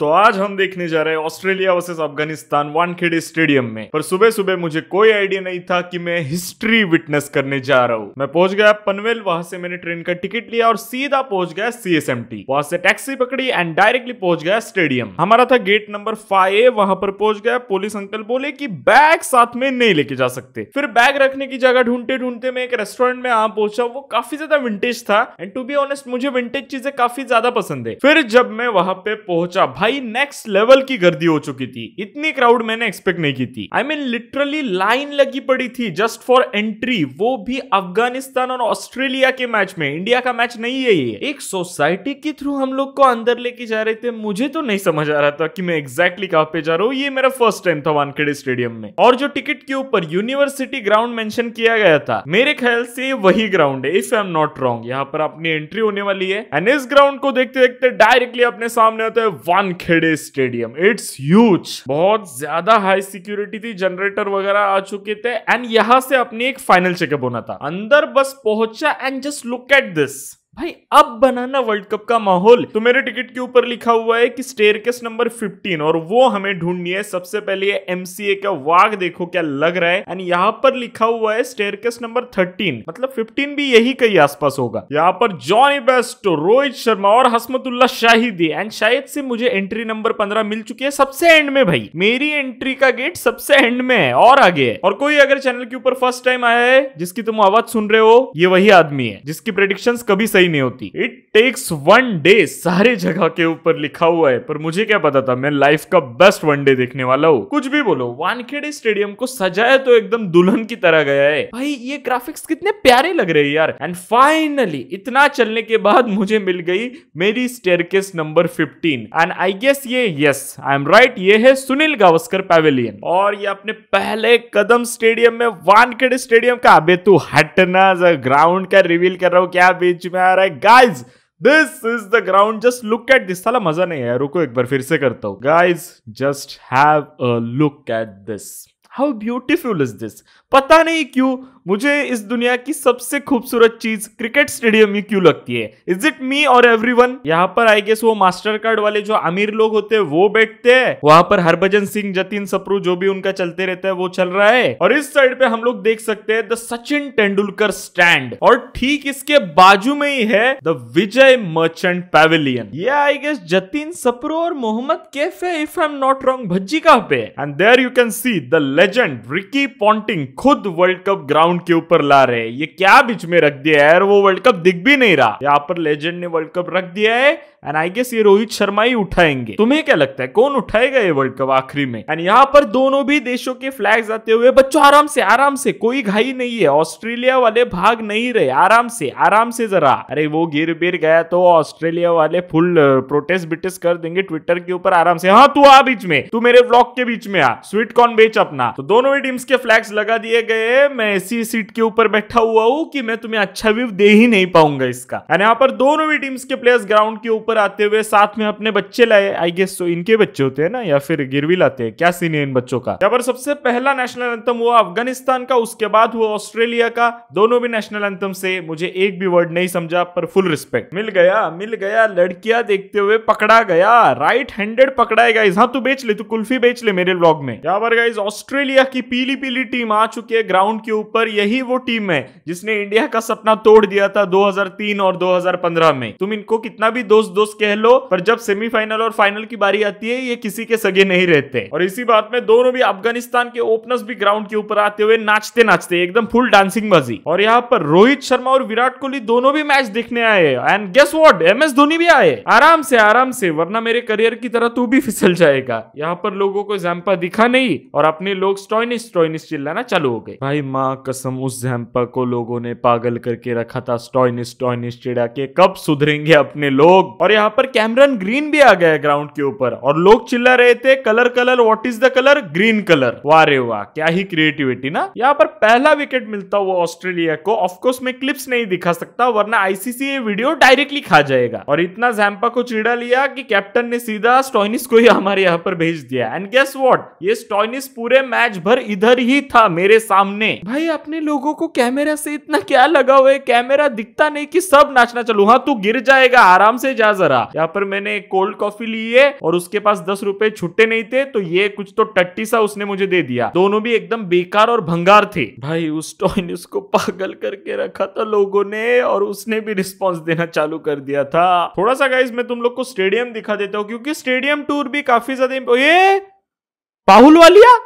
तो आज हम देखने जा रहे हैं Australia versus Afghanistan Wankhede stadium में पर सुबह सुबह मुझे कोई आइडिया नहीं था कि मैं हिस्ट्री विटनेस करने जा रहा हूँ मैं पहुंच गया पनवेल वहां से मैंने ट्रेन का टिकट लिया और सीधा पहुंच गया टी वहां से टैक्सी पकड़ी एंड डायरेक्टली पहुंच गया स्टेडियम हमारा था गेट नंबर फाइव वहां पर पहुंच गया पुलिस अंकल बोले की बैग साथ में नहीं लेके जा सकते फिर बैग रखने की जगह ढूंढते ढूंढते मैं एक रेस्टोरेंट में आ पहुंचा वो काफी ज्यादा विंटेज था एंड टू बी ऑनेस्ट मुझे विंटेज चीजें काफी ज्यादा पसंद है फिर जब मैं वहां पे पहुंचा भाई नेक्स्ट लेवल की गर्दी हो चुकी थी इतनी क्राउड मैंने एक्सपेक्ट नहीं की थी आई मीन लिटरली लाइन लगी पड़ी थी जस्ट फॉर एंट्री वो भी अफगानिस्तान और ऑस्ट्रेलिया के मैच में इंडिया का मैच नहीं है ये एक सोसाइटी के थ्रू हम लोग को अंदर लेके जा रहे थे मुझे तो नहीं समझ आ रहा था कि मैं एग्जैक्टली कहा पे जा रहा हूँ ये मेरा फर्स्ट टाइम था वानखेड़े स्टेडियम में और जो टिकट के ऊपर यूनिवर्सिटी ग्राउंड मेंशन किया गया था मेरे ख्याल से वही ग्राउंड है if I am not wrong यहाँ पर अपनी एंट्री होने वाली है एंड इस ग्राउंड को देखते देखते डायरेक्टली अपने सामने आता है one Wankhede stadium it's huge बहुत ज्यादा हाई सिक्योरिटी थी जनरेटर वगैरह आ चुके थे एंड यहां से अपनी एक फाइनल चेकअप होना था अंदर बस पहुंचा and just look at this भाई अब बनाना वर्ल्ड कप का माहौल तो मेरे टिकट के ऊपर लिखा हुआ है कि केस नंबर 15 और वो हमें ढूंढनी है सबसे पहले ये एमसीए का वाग देखो क्या लग रहा है एंड यहाँ पर लिखा हुआ है स्टेरकेस नंबर 13 मतलब 15 भी यही कहीं आसपास होगा यहाँ पर जॉनी बेस्ट रोहित शर्मा और हसमतुल्ला शाहिदी एंड शायद से मुझे एंट्री नंबर पंद्रह मिल चुकी है सबसे एंड में भाई मेरी एंट्री का गेट सबसे एंड में है और आगे है और कोई अगर चैनल के ऊपर फर्स्ट टाइम आया है जिसकी तुम आवाज सुन रहे हो ये वही आदमी है जिसकी प्रेडिक्शन कभी सही ही नहीं होती इट टेक्स वन डे सारे जगह के ऊपर लिखा हुआ है पर मुझे क्या पता था मैं लाइफ का बेस्ट वन डे देखने वाला हूँ कुछ भी बोलो वानखेड़े स्टेडियम को सजाया तो एकदम दुल्हन की तरह गया है भाई ये ग्राफिक्स कितने प्यारे लग रहे हैं यार एंड फाइनली इतना चलने के बाद मुझे मिल गई मेरी staircase number fifteen and I guess ये यस आई एम राइट ये है सुनील गावस्कर पेवेलियन और ये अपने पहले कदम स्टेडियम में वानखेड़े स्टेडियम का अबे तू हटना ग्राउंड का रिवील कर रहा हूँ क्या बीच में आ रहा है guys this is the ground just look at this साला मजा नहीं है रुको एक बार फिर से करता हूँ guys just have a look at this how beautiful is this पता नहीं क्यों मुझे इस दुनिया की सबसे खूबसूरत चीज क्रिकेट स्टेडियम में क्यों लगती है इज इट मी और एवरी वन यहाँ पर आई गेस वो मास्टर कार्ड वाले जो अमीर लोग होते हैं वो बैठते हैं वहां पर हरभजन सिंह जतिन सप्रू जो भी उनका चलते रहता है वो चल रहा है और इस साइड पे हम लोग देख सकते हैं द सचिन तेंदुलकर स्टैंड और ठीक इसके बाजू में ही है द विजय मर्चेंट पेविलियन ये आई गेस जतिन सप्रू और Mohammad Kaif if I am not wrong Bhajji का पे and there you can see the legend Ricky Ponting खुद वर्ल्ड कप ग्राउंड के ऊपर ला रहे ये क्या बीच में रख दिया है वो वर्ल्ड कप दिख भी नहीं रहा यहाँ पर लेजेंड ने वर्ल्ड कप रख दिया है एंड आई गेस ये रोहित शर्मा ही उठाएंगे तुम्हें क्या लगता है कौन उठाएगा ये वर्ल्ड कप आखिरी में एंड यहाँ पर दोनों भी देशों के फ्लैग आते हुए बच्चों आराम से आराम से कोई घाई नहीं है ऑस्ट्रेलिया वाले भाग नहीं रहे आराम से आराम से जरा अरे वो गिर बिर गया तो ऑस्ट्रेलिया वाले फुल प्रोटेस्ट ब्रिटेस्ट कर देंगे ट्विटर के ऊपर आराम से हाँ तू आ बीच में तू मेरे ब्लॉग के बीच में आ स्वीट कॉर्न बेच अपना तो दोनों ही टीम्स के फ्लैग्स लगा दिए गए मैं ऐसी सीट के ऊपर बैठा हुआ हूँ कि मैं तुम्हें अच्छा व्यू दे ही नहीं पाऊंगा इसका एंड यहाँ पर दोनों भी टीम्स के प्लेयर्स ग्राउंड के ऊपर आते हुए साथ में अपने बच्चे लाए आई गेस तो इनके बच्चे होते हैं ना या फिर गिरवी लाते हैं क्या सीन है इन बच्चों का यहाँ पर सबसे पहला नेशनल एंथम हुआ अफगानिस्तान का उसके बाद हुआ ऑस्ट्रेलिया का दोनों भी नेशनल एंथम से मुझे एक भी वर्ड नहीं समझा पर फुल रिस्पेक्ट मिल गया मिल गया लड़किया देखते हुए पकड़ा गया राइट हैंडेड पकड़ाएगा हाँ तू बेच ले तू कुल्फी बेच ले मेरे ब्लॉग में यहाँ पर गाइज ऑस्ट्रेलिया ऑस्ट्रेलिया की पीली पीली टीम आ चुकी है ग्राउंड के ऊपर यही वो टीम है जिसने इंडिया का सपना तोड़ दिया था 2003 और 2015 में तुम इनको कितना भी दोस्त दोस्त कह लो पर जब सेमीफाइनल और फाइनल की बारी आती है ये किसी के सगे नहीं रहते और इसी बात में दोनों भी अफगानिस्तान के ओपनर्स भी ग्राउंड के ऊपर आते हुए नाचते नाचते एकदम फुल डांसिंग बाजी और यहाँ पर रोहित शर्मा और विराट कोहली दोनों भी मैच देखने आए and guess what M S Dhoni भी आए आराम से आराम से वरना मेरे करियर की तरह तू भी फिसल जाएगा यहाँ पर लोगों को एग्जाम्पल दिखा नहीं और अपने लोग स्टॉइनिस स्टॉइनिस चिल्लाना चालू हो गए भाई माँ कसम उस जैम्पा को लोगों ने पागल करके रखा था स्टॉइनिस स्टॉइनिस चिड़ा के कब सुधरेंगे अपने लोग और यहाँ पर कैमरन ग्रीन भी आ गया ग्राउंड के ऊपर और लोग चिल्ला रहे थे colour colour what is the colour green colour वाह रे वाह क्या ही क्रिएटिविटी ना यहाँ पर पहला विकेट मिलता हुआ ऑस्ट्रेलिया को ऑफकोर्स मैं क्लिप्स नहीं दिखा सकता वरना आईसीसी ये वीडियो डायरेक्टली खा जाएगा और इतना जैम्पा को चिड़ा लिया कि कैप्टन ने सीधा स्टोइनिस को ही हमारे यहाँ पर भेज दिया एंड गेस वॉट ये स्टोइनिस पूरे मैच भर इधर ही था मेरे सामने भाई अपने लोगों को कैमरा से इतना क्या लगा हुआ है कैमरा दिखता नहीं कि सब नाचना चलू हाँ तू गिर जाएगा आराम से जा जरा यहाँ पर मैंने कोल्ड कॉफी ली है और उसके पास दस रुपए छुट्टे नहीं थे तो ये कुछ तो टट्टी सा उसने मुझे दे दिया दोनों भी एकदम बेकार और भंगार थे भाई उस टॉय ने उसको पागल करके रखा था लोगों ने और उसने भी रिस्पॉन्स देना चालू कर दिया था थोड़ा सा गाइज मैं तुम लोग को स्टेडियम दिखा देता हूँ क्योंकि स्टेडियम टूर भी काफी ज्यादा ये पाहुल वालिया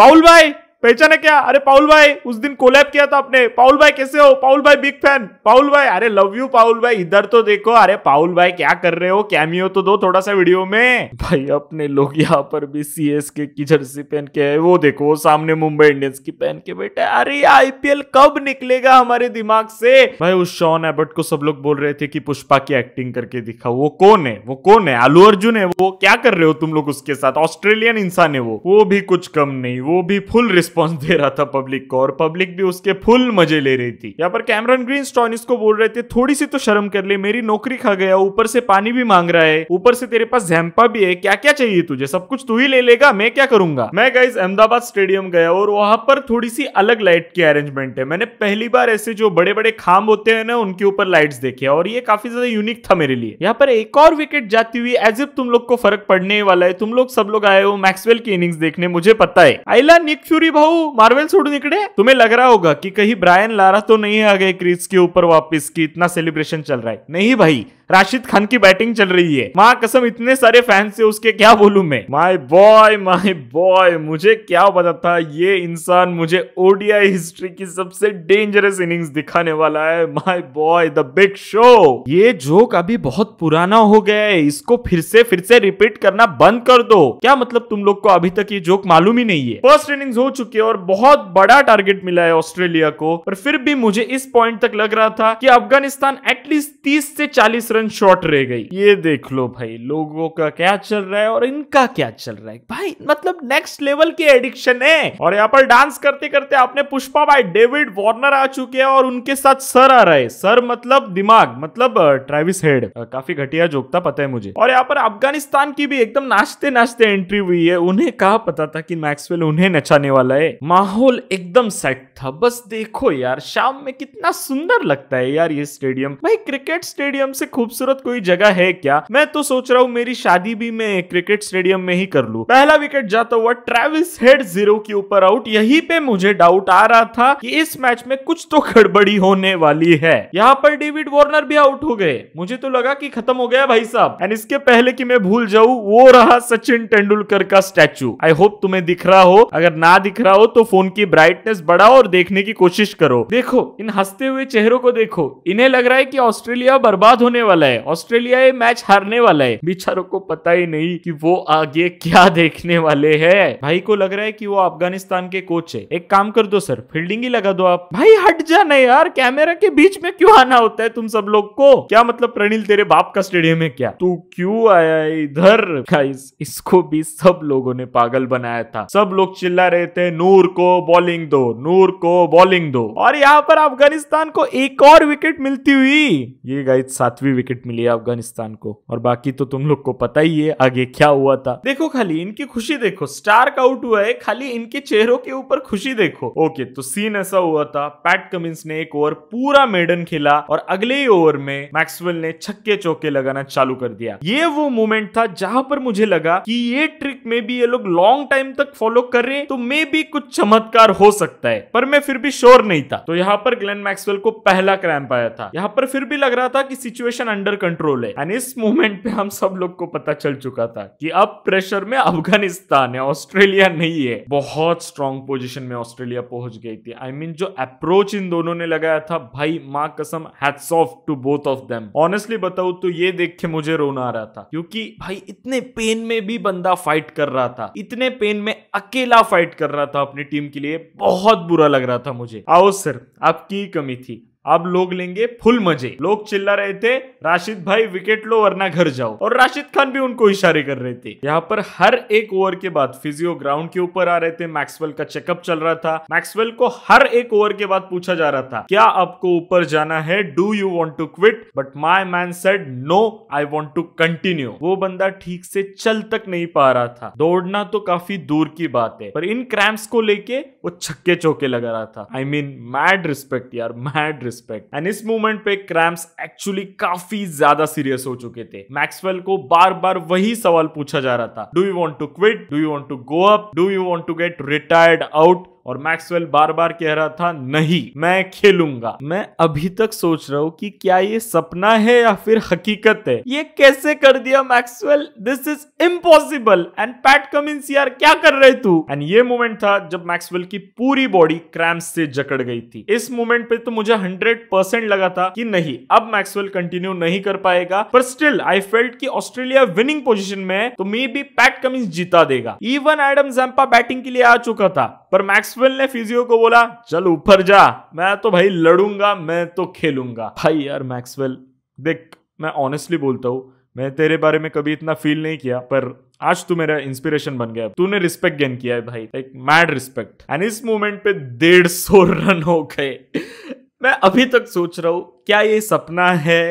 પાઉલભાઈ पहचाने क्या अरे पाउल भाई उस दिन कोलैब किया था आपने पाउल भाई कैसे हो पाउल भाई बिग फैन पाउल भाई अरे लव यू पाउल भाई इधर तो देखो अरे पाउल भाई क्या कर रहे हो कैमियो तो दो थोड़ा सा वीडियो में भाई अपने लोग यहाँ पर भी सी एस के की जर्सी पहन के है वो देखो वो सामने मुंबई इंडियंस की पहन के बैठे अरे आईपीएल कब निकलेगा हमारे दिमाग से भाई उस शॉन एबर्ट को सब लोग बोल रहे थे की पुष्पा की एक्टिंग करके दिखा वो कौन है वो कौन है आलू अर्जुन है वो क्या कर रहे हो तुम लोग उसके साथ ऑस्ट्रेलियन इंसान है वो वो भी कुछ कम नहीं वो भी फुल रिस्क रिस्पॉन्स दे रहा था पब्लिक को और पब्लिक भी उसके फुल मजे ले रही थी यहाँ पर कैमरन ग्रीन स्टॉनिस को बोल रहे थे थोड़ी सी तो शर्म कर ले मेरी नौकरी खा गया ऊपर से पानी भी मांग रहा है ऊपर से तेरे पास झैम्पा भी है क्या क्या चाहिए तुझे सब कुछ तू ही ले लेगा मैं क्या करूंगा मैं गाइज अहमदाबाद स्टेडियम गया और वहां पर थोड़ी सी अलग लाइट की अरेंजमेंट है मैंने पहली बार ऐसे जो बड़े बड़े खाम होते हैं ना उनके ऊपर लाइट्स देखे और ये काफी ज्यादा यूनिक था मेरे लिए यहाँ पर एक और विकेट जाती हुई एज इफ तुम लोग को फर्क पड़ने वाला है तुम लोग सब लोग आए हो मैक्सवेल की इनिंग्स देखने मुझे पता है आइला निक फ्यूरी भाऊ मार्वेल सोडून इकडे तुम्हें लग रहा होगा कि कहीं ब्रायन लारा तो नहीं आ गए क्रीज के ऊपर वापस की इतना सेलिब्रेशन चल रहा है नहीं भाई राशिद खान की बैटिंग चल रही है माँ कसम इतने सारे फैंस से उसके क्या बोलू मैं माई बॉय माई बॉय मुझे क्या था ये इंसान मुझे ओडिया हिस्ट्री की सबसे डेंजरस इनिंग्स दिखाने वाला है my boy the big show ये जोक अभी बहुत पुराना हो गया है इसको फिर से फिर से रिपीट करना बंद कर दो क्या मतलब तुम लोग को अभी तक ये जोक मालूम ही नहीं है फर्स्ट इनिंग्स हो चुकी है और बहुत बड़ा टारगेट मिला है ऑस्ट्रेलिया को पर फिर भी मुझे इस पॉइंट तक लग रहा था कि अफगानिस्तान एटलीस्ट तीस से चालीस रन रन शॉर्ट रह गई ये देख लो भाई लोगों का क्या चल रहा है और इनका क्या चल रहा है भाई मतलब नेक्स्ट लेवल की एडिक्शन है और यहाँ पर डांस करते करते आपने पुष्पा भाई डेविड वार्नर आ चुके हैं और उनके साथ सर आ रहे सर मतलब दिमाग मतलब ट्रेविस हेड काफी घटिया जोक था पता है मुझे और यहाँ पर अफगानिस्तान की भी एकदम नाचते नाचते एंट्री हुई है उन्हें कहा पता था कि मैक्सवेल उन्हें नचाने वाला है माहौल एकदम सेट था बस देखो यार शाम में कितना सुंदर लगता है यार ये स्टेडियम भाई क्रिकेट स्टेडियम से खूब खूबसूरत कोई जगह है क्या मैं तो सोच रहा हूँ मेरी शादी भी मैं क्रिकेट स्टेडियम में ही कर लू पहला विकेट जाता हुआ ट्रेविस हेड जीरो के ऊपर आउट यही पे मुझे डाउट आ रहा था कि इस मैच में कुछ तो गड़बड़ी होने वाली है यहाँ पर डेविड वार्नर भी आउट हो गए मुझे तो लगा की खत्म हो गया भाई साहब एंड इसके पहले की मैं भूल जाऊँ वो रहा सचिन तेंदुलकर का स्टैचू आई होप तुम्हें दिख रहा हो अगर ना दिख रहा हो तो फोन की ब्राइटनेस बढ़ाओ और देखने की कोशिश करो देखो इन हंसते हुए चेहरों को देखो इन्हें लग रहा है कि ऑस्ट्रेलिया बर्बाद होने वाला है ऑस्ट्रेलिया ये मैच हारने वाला है बिचारों को पता ही नहीं कि वो आगे क्या देखने वाले है भाई को लग रहा है कि वो अफगानिस्तान के कोच है एक काम कर दो सर फील्डिंग ही लगा दो आप भाई हट जाना यार कैमरा के बीच में क्यों आना होता है तुम सब लोग को क्या मतलब प्रणील तेरे बाप का स्टेडियम है क्या तू क्यों आया इधर गाइस इसको भी सब लोगों ने पागल बनाया था सब लोग चिल्ला रहे थे नूर को बॉलिंग दो नूर को बॉलिंग दो और यहाँ पर अफगानिस्तान को एक और विकेट मिलती हुई ये गाइस सातवीं विकेट मिली है अफगानिस्तान को और बाकी तो तुम लोग को पता ही है आगे क्या हुआ था देखो खाली इनकी खुशी देखो स्टार का आउट हुआ है खाली इनके चेहरों के ऊपर खुशी देखो ओके तो सीन ऐसा हुआ था पैट कमिंस ने एक ओवर पूरा मेडन खेला और अगले ही ओवर में मैक्सवेल ने छक्के चौके लगाना चालू कर दिया ये वो मोमेंट था जहां पर मुझे लगा कि ये ट्रिक में भी ये लोग लॉन्ग टाइम तक फॉलो कर रहे तो मे भी कुछ चमत्कार हो सकता है पर मैं फिर भी श्योर नहीं था तो यहाँ पर ग्लेन मैक्सवेल को पहला क्रैम्प आया था यहाँ पर फिर भी लग रहा था कि सिचुएशन अंडर कंट्रोल है एंड इस मोमेंट पे हम सब लोग को पता चल चुका था कि अब प्रेशर में अफगानिस्तान है ऑस्ट्रेलिया नहीं है बहुत स्ट्रांग पोजिशन में ऑस्ट्रेलिया पहुंच गई थी आई I मीन mean, जो अप्रोच इन दोनों ने लगाया था भाई मा कसम hats off to both of them honestly बताऊ तो ये देख के मुझे रोना आ रहा था क्योंकि भाई इतने पेन में भी बंदा फाइट कर रहा था इतने पेन में अकेला फाइट कर रहा था अपनी टीम के लिए बहुत बुरा लग रहा था मुझे आओ सर आपकी कमी थी अब लोग लेंगे फुल मजे लोग चिल्ला रहे थे राशिद भाई विकेट लो वरना घर जाओ और राशिद खान भी उनको इशारे कर रहे थे यहाँ पर हर एक ओवर के बाद फिजियो ग्राउंड के ऊपर आ रहे थे मैक्सवेल का चेकअप चल रहा था मैक्सवेल को हर एक ओवर के बाद पूछा जा रहा था क्या आपको ऊपर जाना है do you want to quit but my man said no I want to continue वो बंदा ठीक से चल तक नहीं पा रहा था दौड़ना तो काफी दूर की बात है पर इन क्रैम्स को लेके वो छक्के चौके लगा रहा था आई मीन मैड रिस्पेक्ट यार मैड रिस्पेक्ट एंड इस मूवमेंट पे क्रैम्स एक्चुअली काफी ज्यादा सीरियस हो चुके थे मैक्सवेल को बार बार वही सवाल पूछा जा रहा था do you want to quit do you want to go up do you want to get retired out और मैक्सवेल बार बार कह रहा था नहीं मैं खेलूंगा मैं अभी तक सोच रहा हूँ कि क्या ये सपना है या फिर हकीकत है ये कैसे कर दिया Maxwell this is impossible and Pat Cummins यार क्या कर रहे तू एंड ये मोमेंट था जब मैक्सवेल की पूरी बॉडी क्रैम्स से जकड़ गई थी इस मोमेंट पे तो मुझे हंड्रेड परसेंट लगा था कि नहीं अब मैक्सवेल कंटिन्यू नहीं कर पाएगा पर स्टिल आई फेल्ट कि ऑस्ट्रेलिया विनिंग पोजीशन में है तो मे बी पैट कमिंस जीता देगा इवन एडम जैम्पा बैटिंग के लिए आ चुका था पर मैक्स मैक्सवेल ने फिजियो को बोला चल ऊपर जा मैं तो भाई लड़ूंगा मैं तो खेलूंगा भाई यार मैक्सवेल देख मैं ऑनेस्टली बोलता हूँ मैं तेरे बारे में कभी इतना फील नहीं किया पर आज तू मेरा इंस्पिरेशन बन गया तूने रिस्पेक्ट गेन किया है भाई लाइक मैड रिस्पेक्ट एंड इस मोमेंट पे डेढ़ सौ रन हो गए मैं अभी तक सोच रहा हूँ क्या ये सपना है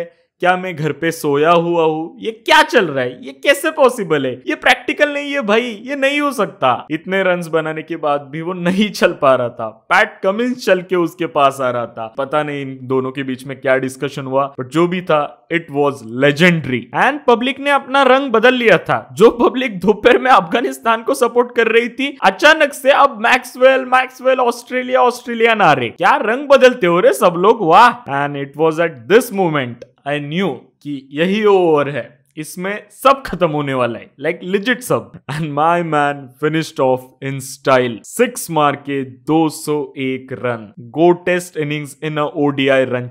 क्या मैं घर पे सोया हुआ हूँ ये क्या चल रहा है ये कैसे पॉसिबल है ये प्रैक्टिकल नहीं है भाई ये नहीं हो सकता इतने रन बनाने के बाद भी वो नहीं चल पा रहा था पैट कमिंस चल के उसके पास आ रहा था पता नहीं इन दोनों के बीच में क्या डिस्कशन हुआ बट जो भी था it was legendary and public ने अपना रंग बदल लिया था जो पब्लिक दोपहर में अफगानिस्तान को सपोर्ट कर रही थी अचानक से अब मैक्सवेल मैक्सवेल ऑस्ट्रेलिया ऑस्ट्रेलिया नारे क्या रंग बदलते हो रहे सब लोग वाह and it was at this moment I knew कि यही ओवर है इसमें सब खत्म होने वाला है लाइक लिजिट सब and my man finished off in style six मार के 201 run go test innings in ODI run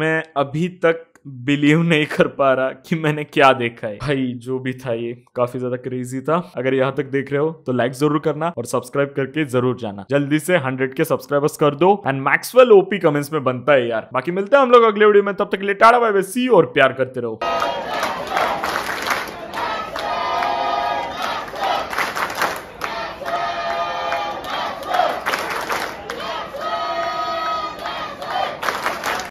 मैं अभी तक बिलीव नहीं कर पा रहा कि मैंने क्या देखा है भाई जो भी था ये काफी ज्यादा क्रेजी था अगर यहाँ तक देख रहे हो तो लाइक जरूर करना और सब्सक्राइब करके जरूर जाना जल्दी से हंड्रेड के सब्सक्राइबर्स कर दो एंड मैक्सवेल ओपी कमेंट्स में बनता है यार बाकी मिलते हैं हम लोग अगले वीडियो में तब तक लेटाड़ा लिए टाटा बाय सी और प्यार करते रहो